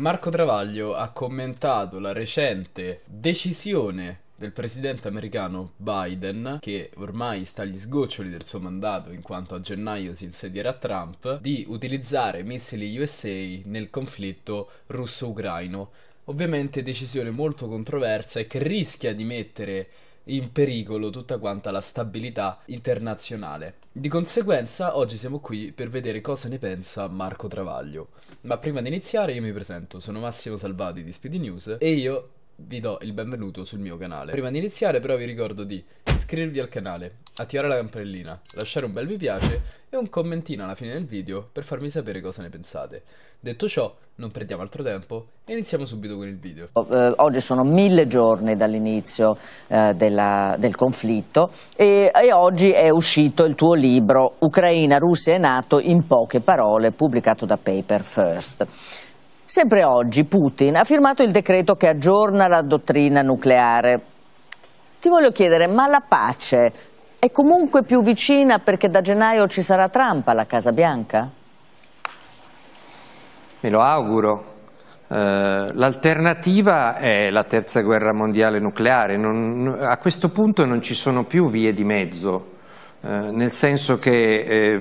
Marco Travaglio ha commentato la recente decisione del presidente americano Biden, che ormai sta agli sgoccioli del suo mandato in quanto a gennaio si insedierà Trump, di utilizzare missili USA nel conflitto russo-ucraino. Ovviamente decisione molto controversa e che rischia di mettere in pericolo tutta quanta la stabilità internazionale. Di conseguenza oggi siamo qui per vedere cosa ne pensa Marco Travaglio. Ma prima di iniziare io mi presento, sono Massimo Salvati di Speedy News e io vi do il benvenuto sul mio canale. Prima di iniziare però vi ricordo di iscrivervi al canale, attivare la campanellina, lasciare un bel mi piace e un commentino alla fine del video per farmi sapere cosa ne pensate. Detto ciò, non perdiamo altro tempo e iniziamo subito con il video. Oh, eh, oggi sono mille giorni dall'inizio eh, del conflitto e, e, oggi è uscito il tuo libro Ucraina, Russia e Nato in poche parole, pubblicato da Paper First. Sempre oggi Putin ha firmato il decreto che aggiorna la dottrina nucleare. Ti voglio chiedere, ma la pace è comunque più vicina perché da gennaio ci sarà Trump alla Casa Bianca? Me lo auguro. Eh, l'alternativa è la terza guerra mondiale nucleare, non, a questo punto non ci sono più vie di mezzo, eh, nel senso che eh,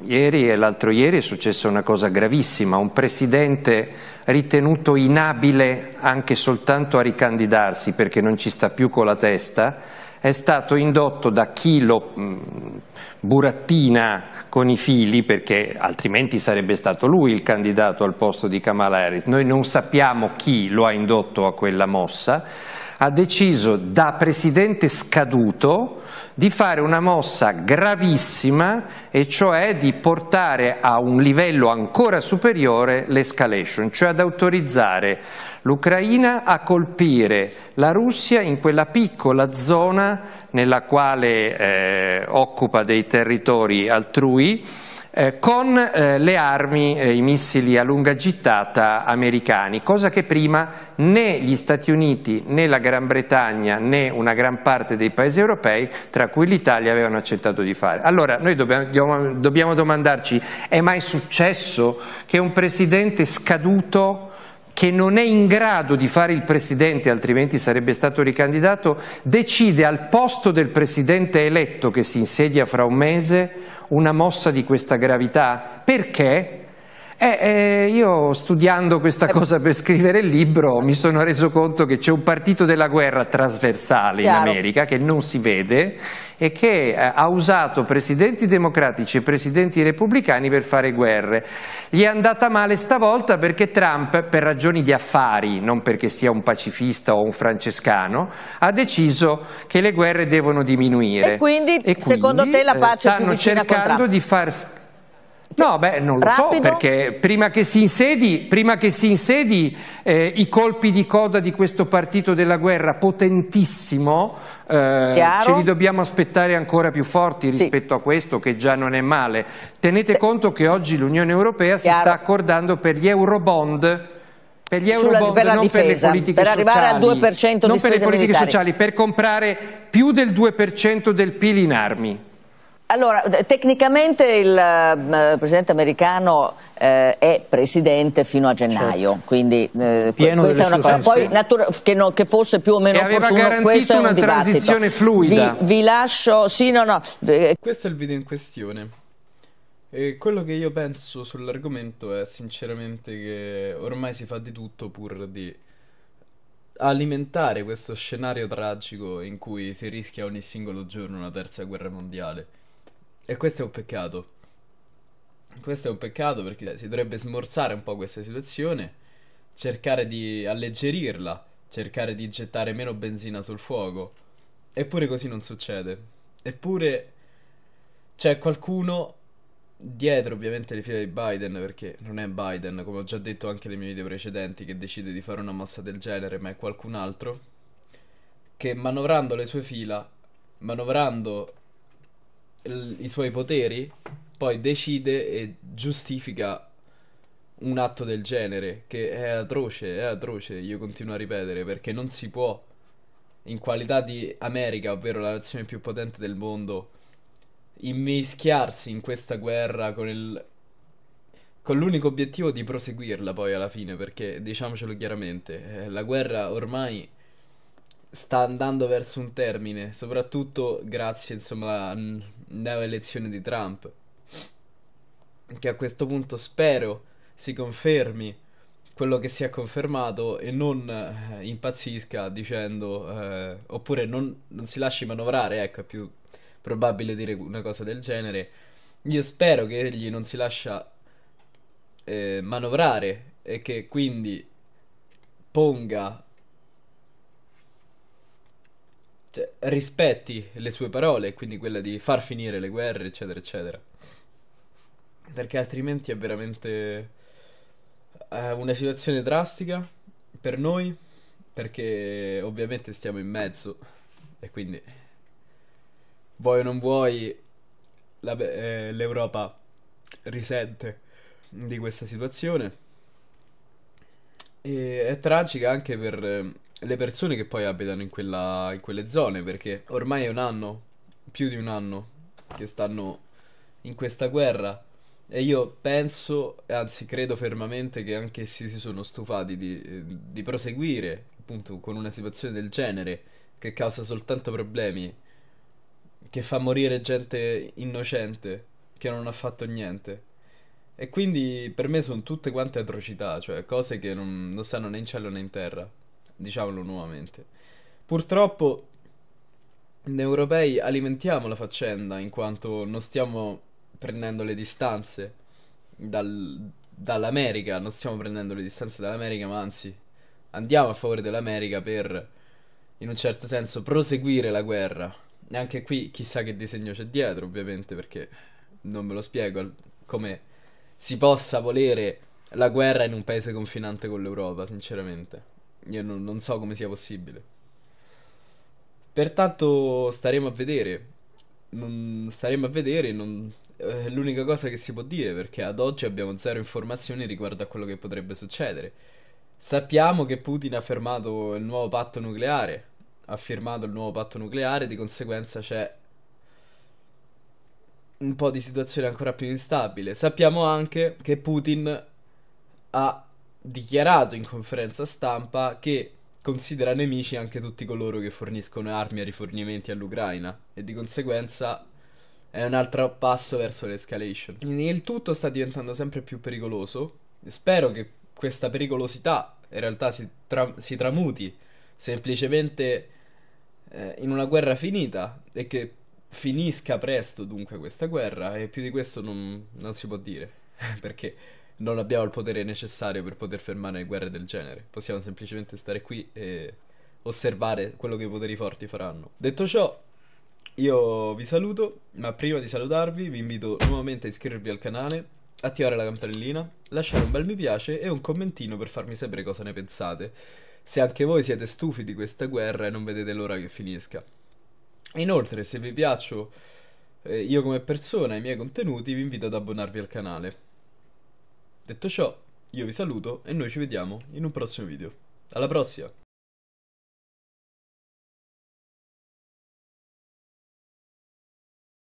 ieri e l'altro ieri è successa una cosa gravissima, un presidente ritenuto inabile anche soltanto a ricandidarsi perché non ci sta più con la testa, è stato indotto da chi lo mh, mm, burattina con i fili perché altrimenti sarebbe stato lui il candidato al posto di Kamala Harris. Noi non sappiamo chi lo ha indotto a quella mossa ha deciso da presidente scaduto di fare una mossa gravissima e cioè di portare a un livello ancora superiore l'escalation, cioè ad autorizzare l'Ucraina a colpire la Russia in quella piccola zona nella quale eh, occupa dei territori altrui eh, con eh, le armi, eh, i missili a lunga gittata americani, cosa che prima né gli Stati Uniti né la Gran Bretagna né una gran parte dei paesi europei, tra cui l'Italia, avevano accettato di fare. Allora noi dobbiamo, dobbiamo domandarci, è mai successo che un presidente scaduto che non è in grado di fare il presidente, altrimenti sarebbe stato ricandidato, decide al posto del presidente eletto che si insedia fra un mese una mossa di questa gravità? Perché? Eh, eh, io studiando questa cosa per scrivere il libro mi sono reso conto che c'è un partito della guerra trasversale Chiaro. in America che non si vede e che eh, ha usato presidenti democratici e presidenti repubblicani per fare guerre. Gli è andata male stavolta perché Trump, per ragioni di affari, non perché sia un pacifista o un francescano, ha deciso che le guerre devono diminuire. E quindi, e quindi secondo te, la eh, pace è più vicina con Trump? Stanno cercando di far No, beh, non lo Rapido. so, perché prima che si insedi, che si insedi eh, i colpi di coda di questo partito della guerra potentissimo, eh, ce li dobbiamo aspettare ancora più forti rispetto sì. a questo, che già non è male. Tenete eh. conto che oggi l'Unione Europea Chiaro. si sta accordando per gli eurobond, per gli euro bond, per la non difesa, per le politiche per arrivare sociali, al 2% non di non per le politiche militari. sociali, per comprare più del 2% del PIL in armi. Allora, tecnicamente il eh, eh, presidente americano eh, è presidente fino a gennaio, certo. quindi eh, questa è una cosa. Poi, che, no, che, fosse più o meno e opportuno, questo è un una dibattito. transizione fluida. Vi, vi lascio, sì, no, no. Eh, questo è il video in questione. E quello che io penso sull'argomento è sinceramente che ormai si fa di tutto pur di alimentare questo scenario tragico in cui si rischia ogni singolo giorno una terza guerra mondiale. E questo è un peccato. Questo è un peccato perché si dovrebbe smorzare un po' questa situazione, cercare di alleggerirla, cercare di gettare meno benzina sul fuoco. Eppure così non succede. Eppure c'è qualcuno dietro ovviamente le file di Biden, perché non è Biden, come ho già detto anche nei miei video precedenti, che decide di fare una mossa del genere, ma è qualcun altro, che manovrando le sue fila, manovrando i suoi poteri, poi decide e giustifica un atto del genere, che è atroce, è atroce, io continuo a ripetere, perché non si può, in qualità di America, ovvero la nazione più potente del mondo, immischiarsi in questa guerra con il... Con l'unico obiettivo di proseguirla poi alla fine, perché diciamocelo chiaramente, eh, la guerra ormai sta andando verso un termine, soprattutto grazie insomma a dalla elezione di Trump. Che a questo punto spero si confermi quello che si è confermato e non eh, impazzisca dicendo eh, oppure non, non, si lasci manovrare, ecco, è più probabile dire una cosa del genere. Io spero che egli non si lascia eh, manovrare e che quindi ponga cioè, rispetti le sue parole, quindi quella di far finire le guerre, eccetera, eccetera. Perché altrimenti è veramente eh, una situazione drastica per noi, perché ovviamente stiamo in mezzo e quindi vuoi o non vuoi la, eh, l'Europa risente di questa situazione. E è tragica anche per le persone che poi abitano in, quella, in quelle zone, perché ormai è un anno, più di un anno, che stanno in questa guerra. E io penso, anzi credo fermamente che anche essi si sono stufati di, di, proseguire appunto con una situazione del genere che causa soltanto problemi, che fa morire gente innocente che non ha fatto niente. E quindi per me sono tutte quante atrocità, cioè cose che non, non stanno né in cielo né in terra diciamolo nuovamente. Purtroppo noi europei alimentiamo la faccenda in quanto non stiamo prendendo le distanze dal, dall'America, non stiamo prendendo le distanze dall'America, ma anzi andiamo a favore dell'America per, in un certo senso, proseguire la guerra. E anche qui chissà che disegno c'è dietro, ovviamente, perché non me lo spiego come si possa volere la guerra in un paese confinante con l'Europa, sinceramente. Io non, non so come sia possibile. Pertanto staremo a vedere. Non staremo a vedere, non, eh, è l'unica cosa che si può dire perché ad oggi abbiamo zero informazioni riguardo a quello che potrebbe succedere. Sappiamo che Putin ha fermato il nuovo patto nucleare, ha firmato il nuovo patto nucleare, di conseguenza c'è un po' di situazione ancora più instabile. Sappiamo anche che Putin ha dichiarato in conferenza stampa che considera nemici anche tutti coloro che forniscono armi e rifornimenti all'Ucraina e di conseguenza è un altro passo verso l'escalation. Il tutto sta diventando sempre più pericoloso. Spero che questa pericolosità in realtà si, tra- si tramuti semplicemente eh, in una guerra finita e che finisca presto dunque questa guerra e più di questo non, non si può dire perché non abbiamo il potere necessario per poter fermare le guerre del genere. Possiamo semplicemente stare qui e osservare quello che i poteri forti faranno. Detto ciò, io vi saluto, ma prima di salutarvi vi invito nuovamente a iscrivervi al canale, attivare la campanellina, lasciare un bel mi piace e un commentino per farmi sapere cosa ne pensate, se anche voi siete stufi di questa guerra e non vedete l'ora che finisca. Inoltre, se vi piaccio eh, io come persona e i miei contenuti, vi invito ad abbonarvi al canale. Detto ciò, io vi saluto e noi ci vediamo in un prossimo video. Alla prossima!